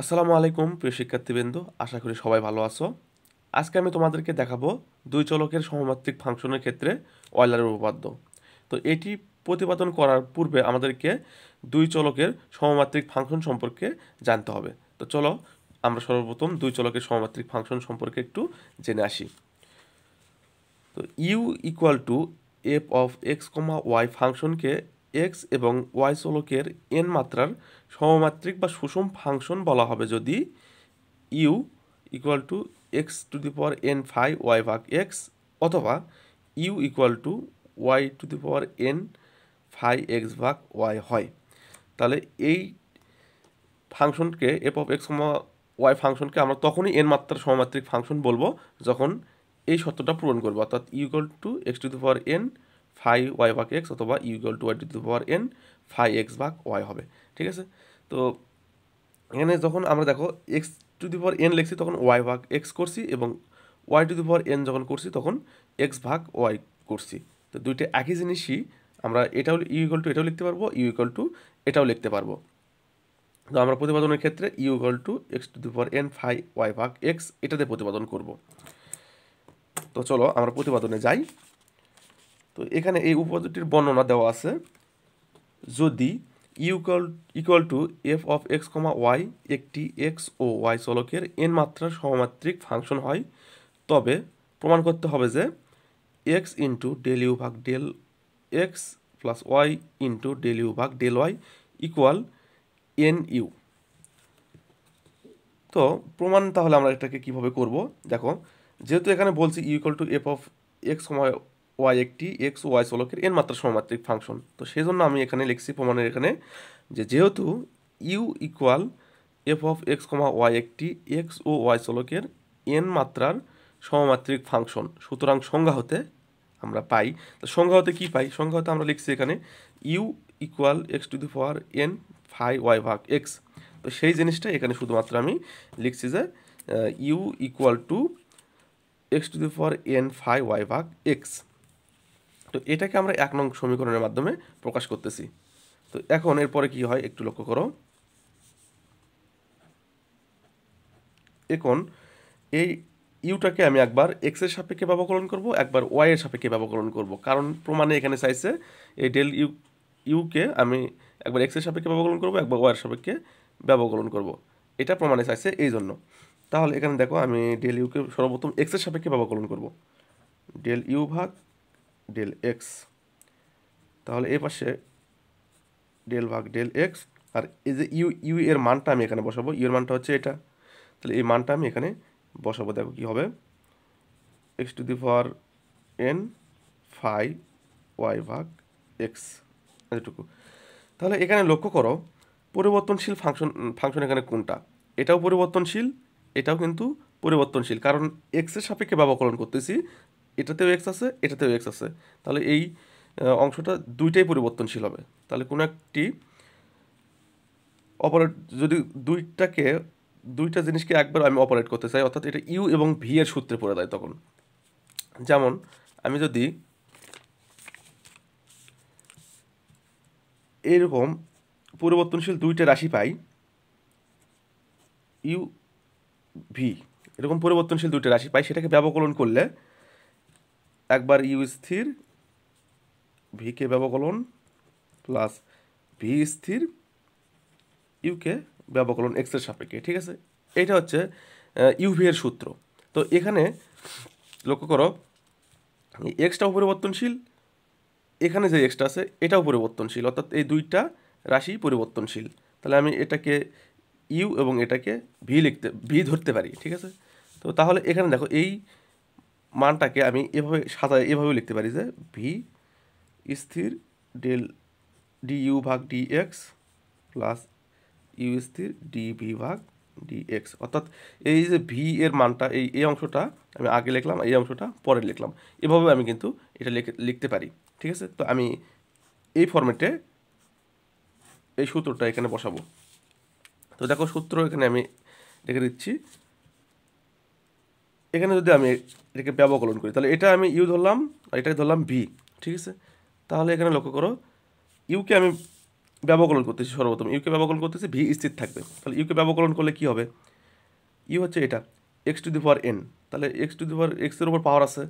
আসসালামু আলাইকুম প্রিয় শিক্ষার্থীবৃন্দ আশা করি সবাই ভালো আছো আজকে আমি তোমাদেরকে দেখাবো দুই চলকের সমমাত্রিক ফাংশনের ক্ষেত্রে অয়লারের উপপাদ্য তো এটি প্রতিপাদন করার পূর্বে আমাদেরকে দুই চলকের সমমাত্রিক ফাংশন সম্পর্কে জানতে হবে তো চলো আমরা সর্বপ্রথম দুই চলকের সমমাত্রিক ফাংশন সম্পর্কে একটু জেনে আসি তো u equal to f of x comma y ফাংশনকে এক্স এবং ওয়াই চলকের এন মাত্রার সমমাত্রিক বা সুষম ফাংশন বলা হবে যদি u equal to x to the power n phi y ভাগ এক্স অথবা u equal to y to the power n phi x ভাগ ওয়াই হয় তাহলে এই ফাংশনকে এফ অফ এক্স ওয়াই ফাংশনকে আমরা তখনই এন মাত্রার সমমাত্রিক ফাংশন বলবো যখন এই সত্যটা পূরণ করবো অর্থাৎ u equal to x to the power n phi y ভাগ এক্স অথবা u to y to the power n phi x ভাগ ওয়াই হবে ঠিক আছে তো এখানে যখন আমরা দেখো x to the power n লিখছি তখন ওয়াই ভাগ এক্স করছি এবং y to the power n যখন করছি তখন এক্স ভাগ ওয়াই করছি তো দুইটা একই জিনিসই আমরা এটাও ইউ ইকুয়াল টু এটাও লিখতে পারবো ইউ ইকুয়াল টু এটাও লিখতে পারবো তো আমরা প্রতিপাদনের ক্ষেত্রে u to x to the power n phi y ভাগ এক্স এটাতে প্রতিপাদন করব তো চলো আমরা প্রতিপাদনে যাই তো এখানে এই উপপাদ্যটির বর্ণনা দেওয়া আছে যদি ইউকাল equal to f of x comma y একটি এক্স ও ওয়াই চলকের এন মাত্রার সমমাত্রিক ফাংশন হয় তবে প্রমাণ করতে হবে যে এক্স ইন্টু ডেল ইউ ভাগ del x plus y into del u ভাগ del y equal n u তো প্রমাণ তাহলে আমরা এটাকে কিভাবে করব দেখো যেহেতু এখানে বলছি u equal to f of x সময় ওয়াই একটি এক্স ওয়াই চলকের এন মাত্রা সমমাত্রিক ফাংশন তো সেই জন্য আমি এখানে লিখছি প্রমাণের এখানে যে যেহেতু u equal f of x comma y একটি এক্স ও ওয়াই চলকের এন মাত্রার সমমাত্রিক ফাংশন সুতরাং সংজ্ঞা হতে আমরা পাই তো সংজ্ঞা হতে কী পাই সংজ্ঞা হতে আমরা লিখছি এখানে u equal x to the power n phi y ভাগ এক্স তো সেই জিনিসটা এখানে শুধুমাত্র আমি লিখছি যে u equal to x to the power n phi y ভাগ এক্স তো এটাকে আমরা এক নং সমীকরণের মাধ্যমে প্রকাশ করতেছি তো এখন এরপরে কি হয় একটু লক্ষ্য করো এখন এই ইউটাকে আমি একবার এক্সের সাপেক্ষে ব্যবকরণ করব একবার ওয়াইয়ের সাপেক্ষে ব্যবকরণ করব কারণ প্রমাণে এখানে চাইছে এই ডেল ইউ ইউকে আমি একবার এক্সের সাপেক্ষে ব্যবকরণ করব একবার ওয়াইয়ের সাপেক্ষে ব্যবকরণ করব এটা প্রমাণে চাইছে এই জন্য তাহলে এখানে দেখো আমি ডেল ইউকে সর্বপ্রথম এক্সের সাপেক্ষে ব্যবকরণ করব ডেল ইউ ভাগ ডেল এক্স তাহলে এ পাশে ডেল ভাগ ডেল এক্স আর এই যে ইউ ইউ এর মানটা আমি এখানে বসাবো ইউ এর মানটা হচ্ছে এটা তাহলে এই মানটা আমি এখানে বসাবো দেখো কী হবে x to the power n phi y ভাগ এক্স এতটুকু তাহলে এখানে লক্ষ্য করো পরিবর্তনশীল ফাংশন ফাংশন এখানে কোনটা এটাও পরিবর্তনশীল এটাও কিন্তু পরিবর্তনশীল কারণ এক্সের সাপেক্ষে ব্যবকলন করতেছি এটাতেও এক্স আছে এটাতেও এক্স আছে তাহলে এই অংশটা দুইটাই পরিবর্তনশীল হবে তাহলে কোনো একটি অপারেট যদি দুইটাকে দুইটা জিনিসকে একবার আমি অপারেট করতে চাই অর্থাৎ এটা ইউ এবং ভি এর সূত্রে পড়ে দেয় তখন যেমন আমি যদি এরকম পরিবর্তনশীল দুইটা রাশি পাই ইউ ভি এরকম পরিবর্তনশীল দুইটা রাশি পাই সেটাকে ব্যবকলন করলে একবার ইউ স্থির ভিকে ব্যবকলন প্লাস ভি স্থির ইউকে ব্যবকলন এক্সের সাপেক্ষে ঠিক আছে এটা হচ্ছে ইউভি এর সূত্র তো এখানে লক্ষ্য করো এক্সটাও পরিবর্তনশীল এখানে যে এক্সটা আছে এটাও পরিবর্তনশীল অর্থাৎ এই দুইটা রাশি পরিবর্তনশীল তাহলে আমি এটাকে ইউ এবং এটাকে ভি লিখতে ভি ধরতে পারি ঠিক আছে তো তাহলে এখানে দেখো এই মানটাকে আমি এভাবে সাদা এভাবেও লিখতে পারি যে ভি স্থির ডেল ডি ইউ ভাগ ডি এক্স প্লাস ইউ স্থির ডি ভি ভাগ ডি এক্স অর্থাৎ এই যে ভি এর মানটা এই এই অংশটা আমি আগে লিখলাম এই অংশটা পরে লিখলাম এভাবে আমি কিন্তু এটা লিখতে পারি ঠিক আছে তো আমি এই ফর্মেটে এই সূত্রটা এখানে বসাবো তো দেখো সূত্র এখানে আমি রেখে দিচ্ছি এখানে যদি আমি এটাকে ব্যবকলন করি তাহলে এটা আমি ইউ ধরলাম আর এটাকে ধরলাম ভি ঠিক আছে তাহলে এখানে লক্ষ্য করো ইউকে আমি ব্যবকলন করতেছি সর্বপ্রথম ইউকে ব্যবকলন করতেছি ভি স্থির থাকবে তাহলে ইউকে ব্যবকলন করলে কি হবে ইউ হচ্ছে এটা x to the power n তাহলে এক্স টু দি পাওয়ার এক্সের উপর পাওয়ার আছে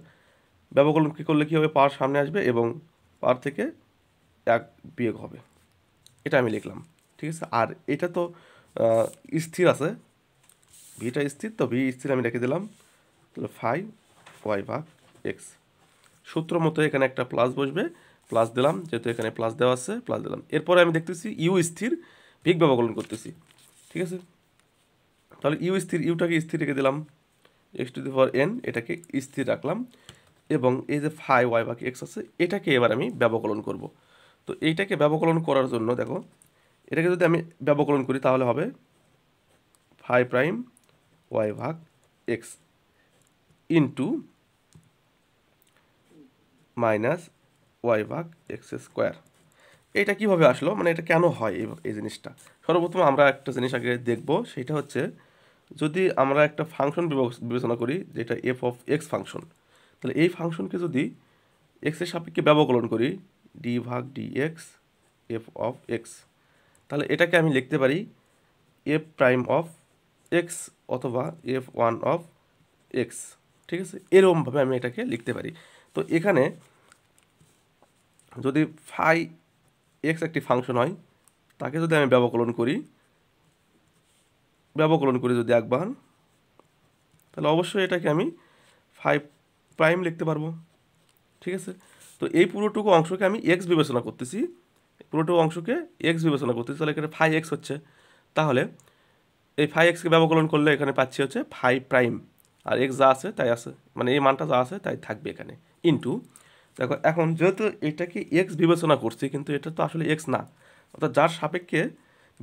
ব্যবকলন কী করলে কী হবে পাওয়ার সামনে আসবে এবং পাওয়ার থেকে এক বিয়োগ হবে এটা আমি লিখলাম ঠিক আছে আর এটা তো স্থির আছে ভিটা স্থির তো ভি স্থির আমি রেখে দিলাম তাহলে ফাইভ ওয়াই ভাগ এক্স সূত্র মতো এখানে একটা প্লাস বসবে প্লাস দিলাম যেহেতু এখানে প্লাস দেওয়া আছে প্লাস দিলাম এরপরে আমি দেখতেছি ইউ স্থির ভিক ব্যবকলন করতেছি ঠিক আছে তাহলে ইউ স্থির ইউটাকে স্থির রেখে দিলাম x to the power n এটাকে স্থির রাখলাম এবং এই যে ফাইভ ওয়াই বাকি এক্স আছে এটাকে এবার আমি ব্যবকলন করব তো এইটাকে ব্যবকলন করার জন্য দেখো এটাকে যদি আমি ব্যবকলন করি তাহলে হবে ফাইভ প্রাইম ওয়াই ভাগ এক্স ইন্টু মাইনাস ওয়াই ভাগ এক্স স্কোয়ার এটা কীভাবে আসলো মানে এটা কেন হয় এই এই জিনিসটা সর্বপ্রথম আমরা একটা জিনিস আগে দেখব সেটা হচ্ছে যদি আমরা একটা ফাংশন বিবেচনা করি যেটা এফ অফ এক্স ফাংশন তাহলে এই ফাংশনকে যদি এক্সের সাপেক্ষে ব্যবকলন করি ডি ভাগ d x f of x তাহলে এটাকে আমি লিখতে পারি এফ প্রাইম অফ এক্স অথবা এফ ওয়ান অফ এক্স ঠিক আছে এরকমভাবে আমি এটাকে লিখতে পারি তো এখানে যদি ফাই এক্স একটি ফাংশন হয় তাকে যদি আমি ব্যবকলন করি ব্যবকলন করি যদি একবার তাহলে অবশ্যই এটাকে আমি ফাইভ প্রাইম লিখতে পারবো ঠিক আছে তো এই পুরোটুকু অংশকে আমি এক্স বিবেচনা করতেছি পুরোটুকু অংশকে এক্স বিবেচনা করতেছি তাহলে এখানে ফাই এক্স হচ্ছে তাহলে এই ফাই এক্সকে ব্যবকলন করলে এখানে পাচ্ছি হচ্ছে ফাইভ প্রাইম আর এক্স যা আছে তাই আছে মানে এই মানটা যা আছে তাই থাকবে এখানে ইন্টু দেখো এখন যেহেতু এটাকে এক্স বিবেচনা করছি কিন্তু এটা তো আসলে এক্স না অর্থাৎ যার সাপেক্ষে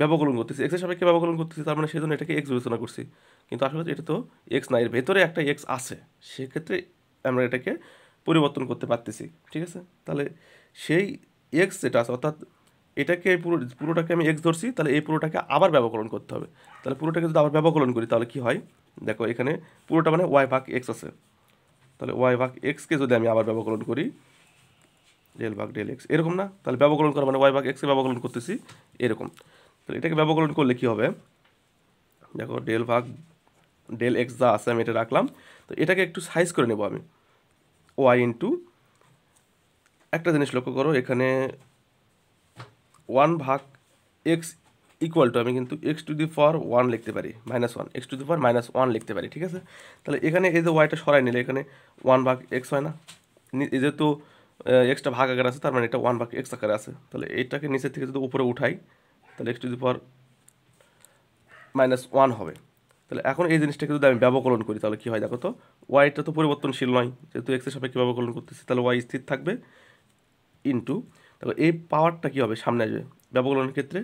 ব্যবকলন করতেছি এক্সের সাপেক্ষে ব্যবকলন করতেছি তার মানে সেই জন্য এটাকে এক্স বিবেচনা করছি কিন্তু আসলে এটা তো এক্স না এর ভেতরে একটা এক্স আছে সেক্ষেত্রে আমরা এটাকে পরিবর্তন করতে পারতেছি ঠিক আছে তাহলে সেই এক্স যেটা আছে অর্থাৎ এটাকে পুরো পুরোটাকে আমি এক্স ধরছি তাহলে এই পুরোটাকে আবার ব্যবকরণ করতে হবে তাহলে পুরোটাকে যদি আবার ব্যবকরণ করি তাহলে কি হয় দেখো এখানে পুরোটা মানে ওয়াই ভাগ এক্স আছে তাহলে ওয়াই ভাগ এক্সকে যদি আমি আবার ব্যবকরণ করি ডেল ভাগ ডেল এক্স এরকম না তাহলে ব্যবকরণ করা মানে ওয়াই ভাগ এক্সকে ব্যবকরণ করতেছি এরকম তাহলে এটাকে ব্যবকরণ করলে কি হবে দেখো ডেল ভাগ ডেল এক্স যা আছে আমি এটা রাখলাম তো এটাকে একটু সাইজ করে নেব আমি ওয়াই ইন্টু একটা জিনিস লক্ষ্য করো এখানে ওয়ান ভাগ এক্স ইকুয়াল টু আমি কিন্তু x to the power one লিখতে পারি minus one x to the power minus one লিখতে পারি ঠিক আছে তাহলে এখানে এই যে ওয়াইটা সরাই নিলে এখানে ওয়ান ভাগ এক্স হয় না যেহেতু এক্সটা ভাগ আকারে আছে তার মানে এটা ওয়ান ভাগ এক্স আকারে আছে তাহলে এইটাকে নিচের থেকে যদি উপরে উঠাই তাহলে x to the power minus one হবে তাহলে এখন এই জিনিসটাকে যদি আমি ব্যবকলন করি তাহলে কী হয় দেখো তো ওয়াইটা তো পরিবর্তনশীল নয় যেহেতু এক্সের সাপেক্ষে ব্যবকলন করতেছি তাহলে ওয়াই স্থির থাকবে ইন্টু তারপর এই পাওয়ারটা কী হবে সামনে আসবে ব্যবকলনের ক্ষেত্রে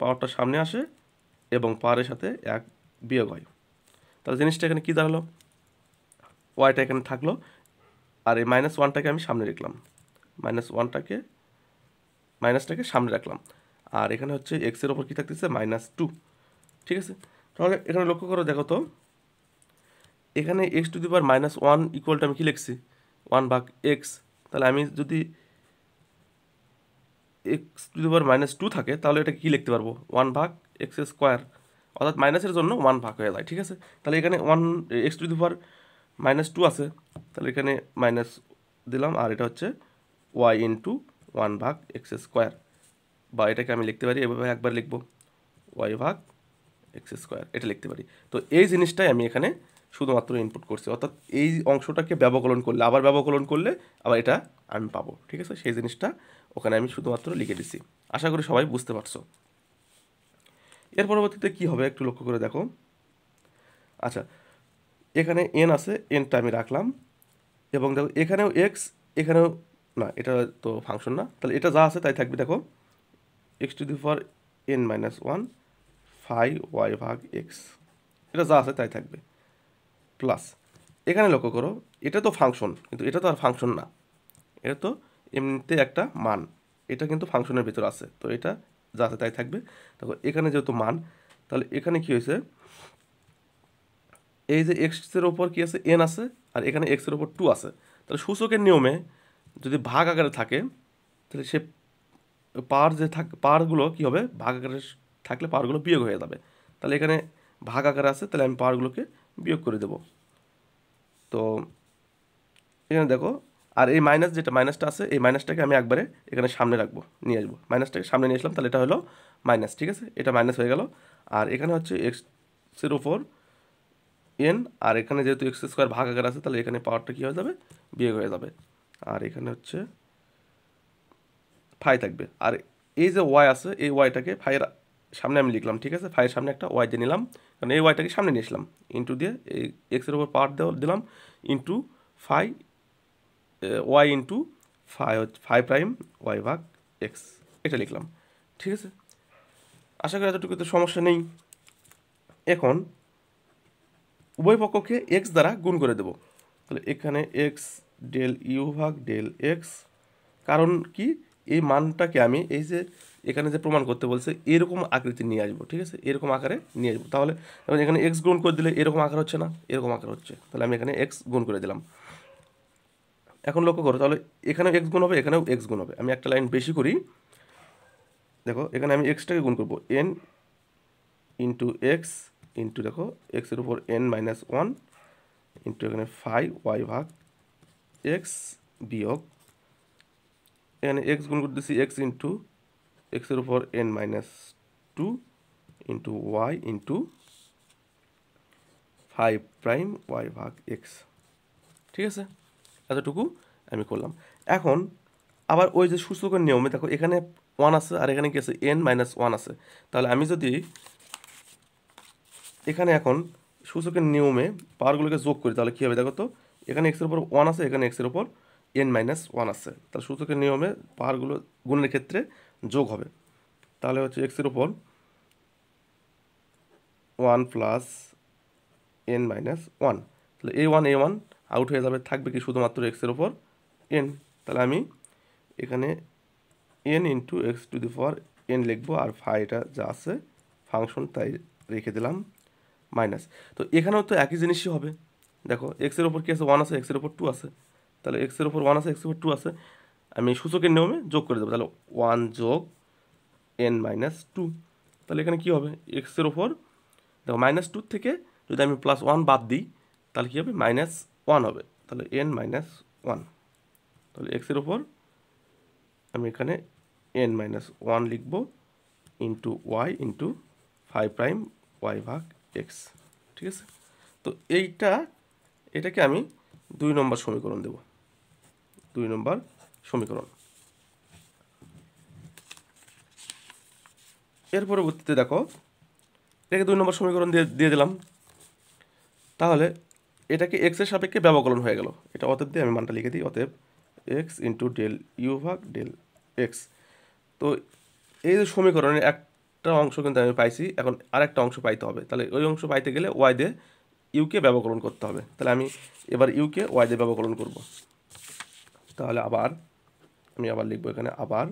পাওয়ারটা সামনে আসে এবং পাওয়ারের সাথে এক বিয়োগ হয় তাহলে জিনিসটা এখানে কী দাঁড়ালো ওয়াইটা এখানে থাকলো আর এই মাইনাস ওয়ানটাকে আমি সামনে রাখলাম মাইনাস ওয়ানটাকে মাইনাসটাকে সামনে রাখলাম আর এখানে হচ্ছে এক্সের ওপর কী থাকতেছে মাইনাস টু ঠিক আছে তাহলে এখানে লক্ষ্য করো দেখো তো এখানে x to the power minus one ইকুয়ালটা আমি কী লিখছি ওয়ান ভাগ এক্স তাহলে আমি যদি x to the power minus two থাকে তাহলে এটা কী লিখতে পারবো ওয়ান ভাগ এক্স স্কোয়ার অর্থাৎ মাইনাসের জন্য ওয়ান ভাগ হয়ে যায় ঠিক আছে তাহলে এখানে one x to the power minus two আছে তাহলে এখানে মাইনাস দিলাম আর এটা হচ্ছে ওয়াই টু ওয়ান ভাগ এক্স স্কোয়ার বা এটাকে আমি লিখতে পারি এভাবে একবার লিখবো ওয়াই ভাগ এক্স স্কোয়ার এটা লিখতে পারি তো এই জিনিসটাই আমি এখানে শুধুমাত্র ইনপুট করছি অর্থাৎ এই অংশটাকে ব্যবকলন করলে আবার ব্যবকলন করলে আবার এটা আমি পাবো ঠিক আছে সেই জিনিসটা ওখানে আমি শুধুমাত্র লিখে দিছি আশা করি সবাই বুঝতে পারছো এর পরবর্তীতে কি হবে একটু লক্ষ্য করে দেখো আচ্ছা এখানে এন আছে এনটা আমি রাখলাম এবং দেখো এখানেও এক্স এখানেও না এটা তো ফাংশন না তাহলে এটা যা আছে তাই থাকবে দেখো x to the power n minus one phi y ভাগ এক্স এটা যা আছে তাই থাকবে প্লাস এখানে লক্ষ্য করো এটা তো ফাংশন কিন্তু এটা তো আর ফাংশন না এটা তো এমনিতে একটা মান এটা কিন্তু ফাংশনের ভিতর আছে তো এটা যা তাই থাকবে দেখো এখানে যেহেতু মান তাহলে এখানে কি হয়েছে এই যে এক্সের ওপর কি আছে এন আছে আর এখানে এক্সের ওপর টু আছে তাহলে সূচকের নিয়মে যদি ভাগ আকারে থাকে তাহলে সে পার যে থাক পারগুলো কী হবে ভাগ আকারে থাকলে পারগুলো বিয়োগ হয়ে যাবে তাহলে এখানে ভাগ আকারে আছে তাহলে আমি পারগুলোকে বিয়োগ করে দেব তো এখানে দেখো আর এই মাইনাস যেটা মাইনাসটা আছে এই মাইনাসটাকে আমি একবারে এখানে সামনে রাখবো নিয়ে আসবো মাইনাসটাকে সামনে নিয়ে আসলাম তাহলে এটা হলো মাইনাস ঠিক আছে এটা মাইনাস হয়ে গেল আর এখানে হচ্ছে এক্সের ওপর এন আর এখানে যেহেতু এক্স স্কোয়ার ভাগ আকার আছে তাহলে এখানে পাওয়ারটা কী হয়ে যাবে বিয়োগ হয়ে যাবে আর এখানে হচ্ছে ফাই থাকবে আর এই যে ওয়াই আছে এই ওয়াইটাকে ফাইয়ের সামনে আমি লিখলাম ঠিক আছে ফাইয়ের সামনে একটা ওয়াই দিয়ে নিলাম কারণ এই ওয়াইটাকে সামনে নিয়ে আসলাম ইন্টু দিয়ে এই এক্সের ওপর পাওয়ার দিলাম into phi y into phi phi prime y ভাগ এক্স এটা লিখলাম ঠিক আছে আশা করি এতটুকু তো সমস্যা নেই এখন উভয় পক্ষকে এক্স দ্বারা গুণ করে দেব তাহলে এখানে এক্স ডেল ইউ ভাগ ডেল এক্স কারণ কি এই মানটাকে আমি এই যে এখানে যে প্রমাণ করতে বলছে এরকম আকৃতি নিয়ে আসবো ঠিক আছে এরকম আকারে নিয়ে আসবো তাহলে এখানে এক্স গুণ করে দিলে এরকম আকার হচ্ছে না এরকম আকার হচ্ছে তাহলে আমি এখানে এক্স গুণ করে দিলাম এখন লক্ষ্য করো তাহলে এখানেও এক্স গুণ হবে এখানেও এক্স গুণ হবে আমি একটা লাইন বেশি করি দেখো এখানে আমি এক্সটাকে গুণ করবো এন ইন্টু এক্স ইন্টু দেখো এক্সের উপর এন মাইনাস ওয়ান ইন্টু এখানে ফাইভ ওয়াই ভাগ এক্স বিয়োগ এখানে এক্স গুণ করতেছি এক্স ইন্টু এক্সের উপর n minus two into y into phi prime y ভাগ এক্স ঠিক আছে এতটুকু আমি করলাম এখন আবার ওই যে সূচকের নিয়মে দেখো এখানে ওয়ান আছে আর এখানে কি আছে এন মাইনাস ওয়ান আছে তাহলে আমি যদি এখানে এখন সূচকের নিয়মে পাওয়ারগুলোকে যোগ করি তাহলে কী হবে দেখো তো এখানে এক্সের উপর ওয়ান আছে এখানে এক্সের উপর এন মাইনাস ওয়ান আছে তাহলে সূচকের নিয়মে পাওয়ারগুলো গুণের ক্ষেত্রে যোগ হবে তাহলে হচ্ছে এক্সের উপর one plus n minus one তাহলে এ ওয়ান এ ওয়ান আউট হয়ে যাবে থাকবে কি শুধুমাত্র এক্সের ওপর এন তাহলে আমি এখানে n into x to the power n লিখবো আর ফাইটা যা আছে ফাংশন তাই রেখে দিলাম মাইনাস তো এখানেও তো একই জিনিসই হবে দেখো এক্সের ওপর কী আছে ওয়ান আছে এক্সের ওপর টু আছে তাহলে এক্সের ওপর ওয়ান আছে এক্সের ওপর টু আছে আমি সূচকের নিয়মে যোগ করে দেবো তাহলে ওয়ান যোগ এন মাইনাস টু তাহলে এখানে কী হবে এক্সের ওপর দেখো মাইনাস টুর থেকে যদি আমি প্লাস ওয়ান বাদ দিই তাহলে কী হবে মাইনাস ওয়ান হবে তাহলে এন মাইনাস ওয়ান তাহলে এক্সের উপর আমি এখানে এন মাইনাস ওয়ান লিখব into y into phi prime y ভাগ এক্স ঠিক আছে তো এইটা এটাকে আমি দুই নম্বর সমীকরণ দেব দুই নম্বর সমীকরণ এর পরবর্তীতে দেখো এটাকে দুই নম্বর সমীকরণ দিয়ে দিয়ে দিলাম তাহলে এটাকে এক্সের সাপেক্ষে ব্যবকলন হয়ে গেল এটা অতএব দিয়ে আমি মানটা লিখে দিই অতএব এক্স ইন্টু ডেল ইউ ভাগ ডেল এক্স তো এই যে সমীকরণের একটা অংশ কিন্তু আমি পাইছি এখন আর একটা অংশ পাইতে হবে তাহলে ওই অংশ পাইতে গেলে ওয়াই দিয়ে ইউকে ব্যবকলন করতে হবে তাহলে আমি এবার ইউকে ওয়াই দিয়ে ব্যবকলন করব তাহলে আবার আমি আবার লিখবো এখানে আবার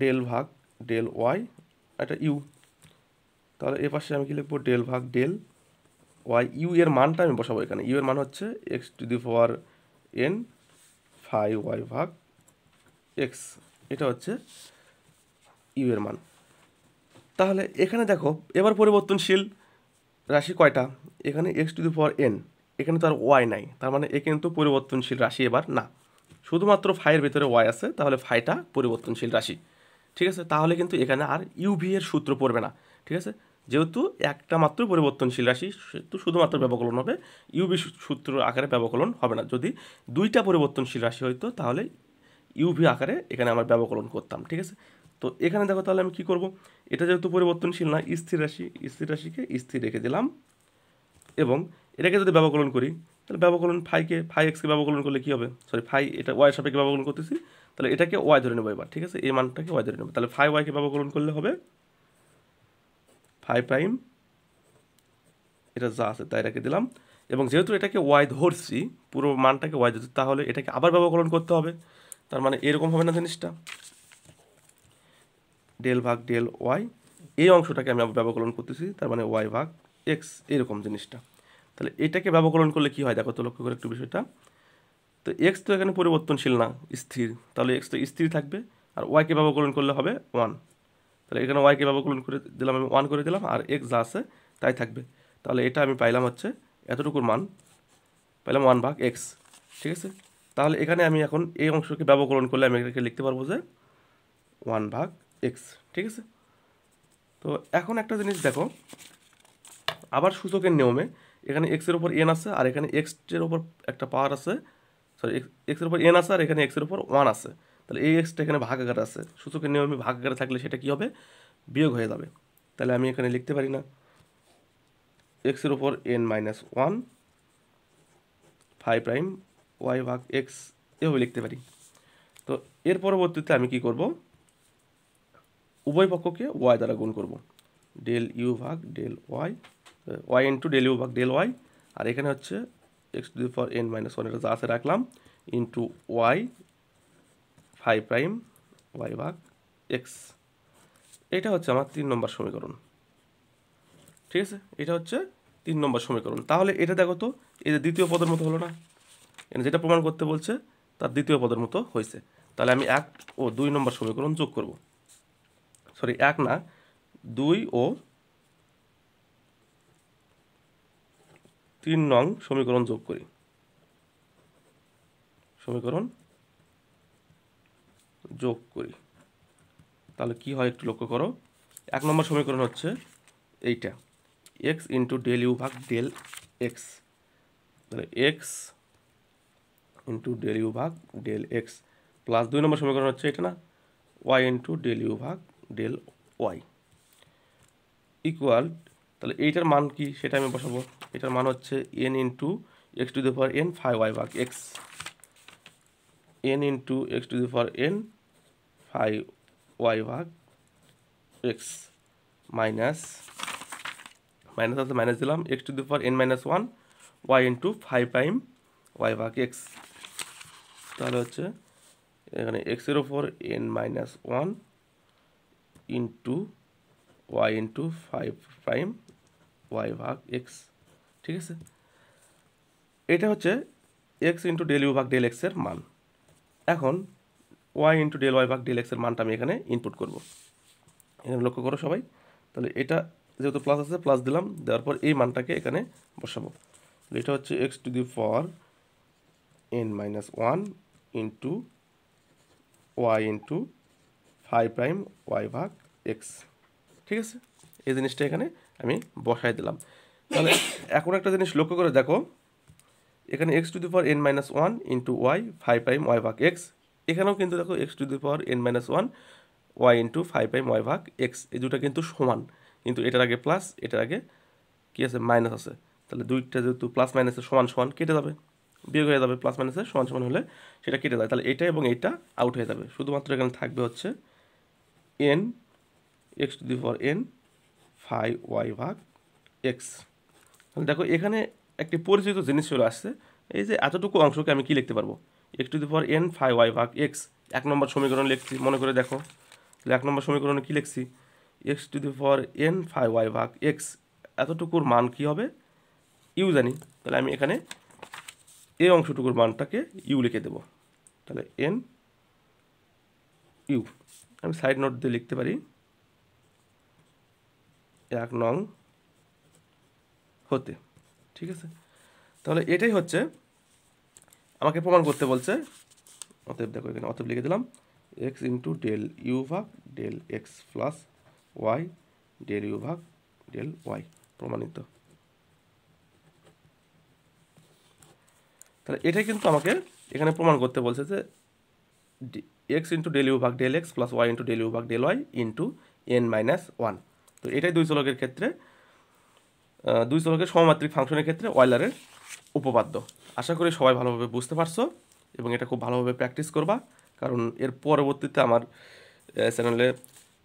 ডেল ভাগ ডেল ওয়াই একটা ইউ তাহলে এ পাশে আমি কি লিখবো ডেল ভাগ ডেল ওয়াই ইউ এর মানটা আমি বসাবো এখানে ইউ এর মান হচ্ছে x to the power n phi y ভাগ এক্স এটা হচ্ছে ইউ এর মান তাহলে এখানে দেখো এবার পরিবর্তনশীল রাশি কয়টা এখানে x to the power n এখানে তো আর ওয়াই নাই তার মানে এ কিন্তু পরিবর্তনশীল রাশি এবার না শুধুমাত্র ফাইয়ের ভিতরে ওয়াই আছে তাহলে ফাইটা পরিবর্তনশীল রাশি ঠিক আছে তাহলে কিন্তু এখানে আর ইউভি এর সূত্র পড়বে না ঠিক আছে যেহেতু একটা মাত্র পরিবর্তনশীল রাশি সেহেতু শুধুমাত্র ব্যবকলন হবে ইউভি সূত্র আকারে ব্যবকলন হবে না যদি দুইটা পরিবর্তনশীল রাশি হয়তো তাহলে ইউভি আকারে এখানে আমরা ব্যবকলন করতাম ঠিক আছে তো এখানে দেখো তাহলে আমি কি করব এটা যেহেতু পরিবর্তনশীল না স্থির রাশি স্থির রাশিকে স্থির রেখে দিলাম এবং এটাকে যদি ব্যবকলন করি তাহলে ব্যবকলন ফাইকে ফাই এক্সকে ব্যবকলন করলে কী হবে সরি ফাই এটা ওয়াই সাপেক্ষে ব্যবকলন করতেছি তাহলে এটাকে ওয়াই ধরে নেবো এবার ঠিক আছে এই মানটাকে ওয়াই ধরে নেবো তাহলে ফাই ওয়াইকে ব্যবকলন করলে হবে ফাইভ প্রাইম এটা যা আছে তাই রেখে দিলাম এবং যেহেতু এটাকে ওয়াই ধরছি পুরো মানটাকে ওয়াই ধরছি তাহলে এটাকে আবার ব্যবকরণ করতে হবে তার মানে এরকম হবে না জিনিসটা ডেল ভাগ ডেল ওয়াই এই অংশটাকে আমি আবার ব্যবকরণ করতেছি তার মানে ওয়াই ভাগ এক্স এরকম জিনিসটা তাহলে এটাকে ব্যবকরণ করলে কি হয় দেখো তো লক্ষ্য করে একটু বিষয়টা তো এক্স তো এখানে পরিবর্তনশীল না স্থির তাহলে এক্স তো স্থির থাকবে আর ওয়াইকে ব্যবকরণ করলে হবে ওয়ান তাহলে এখানে ওয়াইকে ব্যবকলন করে দিলাম আমি ওয়ান করে দিলাম আর এক্স যা আছে তাই থাকবে তাহলে এটা আমি পাইলাম হচ্ছে এতটুকুর মান পাইলাম ওয়ান ভাগ এক্স ঠিক আছে তাহলে এখানে আমি এখন এই অংশকে ব্যবকরণ করলে আমি এটাকে লিখতে পারবো যে ওয়ান ভাগ এক্স ঠিক আছে তো এখন একটা জিনিস দেখো আবার সূচকের নিয়মে এখানে এক্সের ওপর এন আছে আর এখানে এক্সের ওপর একটা পাওয়ার আছে সরি এক্সের ওপর এন আছে আর এখানে এক্সের ওপর ওয়ান আছে তাহলে এই এক্সটা এখানে ভাগ আকারে আছে সূচকের নিয়মে ভাগ আকারে থাকলে সেটা কি হবে বিয়োগ হয়ে যাবে তাহলে আমি এখানে লিখতে পারি না এক্সের উপর n minus one phi prime y ভাগ এক্স এভাবে লিখতে পারি তো এর পরবর্তীতে আমি কি করব উভয় পক্ষকে ওয়াই দ্বারা গুণ করব ডেল ইউ ভাগ del y y into del u ভাগ ডেল ওয়াই আর এখানে হচ্ছে x to the power n minus one এটা যা আছে রাখলাম into y phi prime y ভাগ এক্স এটা হচ্ছে আমার তিন নম্বর সমীকরণ ঠিক আছে এটা হচ্ছে তিন নম্বর সমীকরণ তাহলে এটা দেখো তো এই যে দ্বিতীয় পদের মতো হলো না যেটা প্রমাণ করতে বলছে তার দ্বিতীয় পদের মতো হয়েছে তাহলে আমি এক ও দুই নম্বর সমীকরণ যোগ করব সরি এক না দুই ও তিন নং সমীকরণ যোগ করি সমীকরণ যোগ করি তাহলে কি হয় একটু লক্ষ্য করো এক নম্বর সমীকরণ হচ্ছে এইটা এক্স ইন্টু ডেল ইউ ভাগ ডেল এক্স তাহলে এক্স ইন্টু ডেল ইউ ভাগ ডেল এক্স প্লাস দুই নম্বর সমীকরণ হচ্ছে এটা না ওয়াই ইন্টু ডেল ইউ ভাগ ডেল ওয়াই ইকুয়াল তাহলে এইটার মান কি সেটা আমি বসাবো এটার মান হচ্ছে n into x to the power n five y ভাগ x n into x to the power n phi y ভাগ এক্স মাইনাস মাইনাস আছে মাইনাস দিলাম x to the power n minus one y n to phi prime y ভাগ x তাহলে হচ্ছে এখানে এক্সের ওপর n minus one into y into phi prime y ভাগ এক্স ঠিক আছে এটা হচ্ছে এক্স ইন্টু ডেল ইউ ভাগ ডেল এক্সের মান এখন ওয়াই ইন্টু ডেল ওয়াই ভাগ ডেল এক্সের মানটা আমি এখানে ইনপুট করব এখানে লক্ষ্য করো সবাই তাহলে এটা যেহেতু প্লাস আছে প্লাস দিলাম দেওয়ার পর এই মানটাকে এখানে বসাবো এটা হচ্ছে x to the power n minus one into y into phi prime y ভাগ এক্স ঠিক আছে এই জিনিসটা এখানে আমি বসাই দিলাম তাহলে এখন একটা জিনিস লক্ষ্য করে দেখো এখানে x to the power n minus one into y phi prime y ভাগ এক্স এখানেও কিন্তু দেখো x to the power n minus one y into phi by y ভাগ এক্স এই দুটা কিন্তু সমান কিন্তু এটার আগে প্লাস এটার আগে কী আছে মাইনাস আছে তাহলে দুইটা যেহেতু প্লাস মাইনাসের সমান সমান কেটে যাবে বিয়োগ হয়ে যাবে প্লাস মাইনাসে সমান সমান হলে সেটা কেটে যাবে তাহলে এটা এবং এটা আউট হয়ে যাবে শুধুমাত্র এখানে থাকবে হচ্ছে n x to the power n five y ভাগ এক্স তাহলে দেখো এখানে একটি পরিচিত জিনিস চলে আসছে এই যে এতটুকু অংশকে আমি কি লিখতে পারবো এক to the power n phi y ভাগ এক্স এক নম্বর সমীকরণ লিখছি মনে করে দেখো তাহলে এক নম্বর সমীকরণে কী লিখছি x to the power n phi y ভাগ এক্স এতটুকুর মান কী হবে ইউ জানি তাহলে আমি এখানে এই অংশটুকুর মানটাকে ইউ লিখে দেব তাহলে এন ইউ আমি সাইড নোট দিয়ে লিখতে পারি এক নং হতে ঠিক আছে তাহলে এটাই হচ্ছে আমাকে প্রমাণ করতে বলছে অতএব দেখো এখানে অতএব লিখে দিলাম এক্স ইন্টু ডেল ইউ ভাগ del x plus y del u ভাগ ডেল ওয়াই প্রমাণিত তাহলে এটাই কিন্তু আমাকে এখানে প্রমাণ করতে বলছে যে এক্স ইন্টু ডেল ইউ ভাগ del x plus y into del u ভাগ del y into n minus one তো এটাই দুই চলকের ক্ষেত্রে দুই চলকের সমমাত্রিক ফাংশনের ক্ষেত্রে ওয়লারের উপপাদ্য আশা করি সবাই ভালোভাবে বুঝতে পারছো এবং এটা খুব ভালোভাবে প্র্যাকটিস করবা কারণ এর পরবর্তীতে আমার চ্যানেলে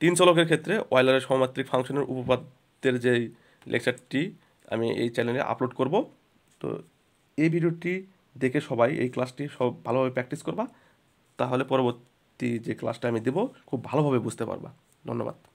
তিন চলকের ক্ষেত্রে ওয়াইলারের সমমাত্রিক ফাংশনের উপপাদ্যের যে লেকচারটি আমি এই চ্যানেলে আপলোড করব তো এই ভিডিওটি দেখে সবাই এই ক্লাসটি সব ভালোভাবে প্র্যাকটিস করবা তাহলে পরবর্তী যে ক্লাসটা আমি দেব খুব ভালোভাবে বুঝতে পারবা ধন্যবাদ